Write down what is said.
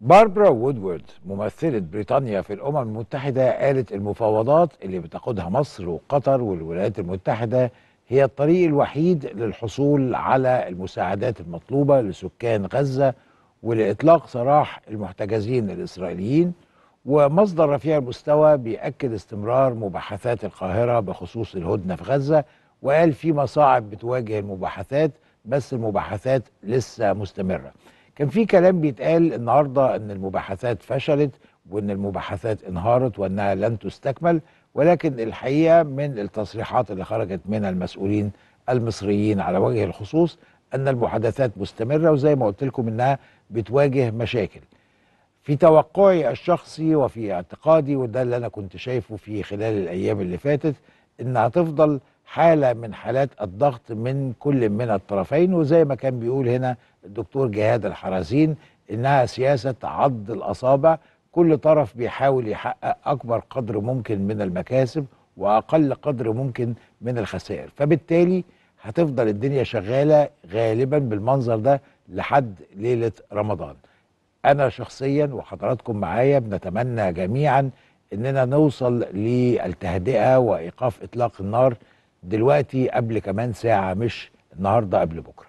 باربرا وودورد ممثلة بريطانيا في الأمم المتحدة قالت المفاوضات اللي بتقودها مصر وقطر والولايات المتحدة هي الطريق الوحيد للحصول على المساعدات المطلوبة لسكان غزة ولإطلاق سراح المحتجزين الإسرائيليين ومصدر رفيع المستوى بيأكد استمرار مباحثات القاهرة بخصوص الهدنة في غزة وقال في مصاعب بتواجه المباحثات بس المباحثات لسه مستمرة كان في كلام بيتقال النهارده ان المباحثات فشلت وان المباحثات انهارت وانها لن تستكمل ولكن الحقيقه من التصريحات اللي خرجت من المسؤولين المصريين على وجه الخصوص ان المحادثات مستمره وزي ما قلت لكم انها بتواجه مشاكل. في توقعي الشخصي وفي اعتقادي وده اللي انا كنت شايفه في خلال الايام اللي فاتت انها تفضل حالة من حالات الضغط من كل من الطرفين وزي ما كان بيقول هنا الدكتور جهاد الحرازين إنها سياسة عض الأصابع كل طرف بيحاول يحقق أكبر قدر ممكن من المكاسب وأقل قدر ممكن من الخسائر فبالتالي هتفضل الدنيا شغالة غالبا بالمنظر ده لحد ليلة رمضان أنا شخصيا وحضراتكم معايا بنتمنى جميعا أننا نوصل للتهدئة وإيقاف إطلاق النار دلوقتي قبل كمان ساعه مش النهارده قبل بكره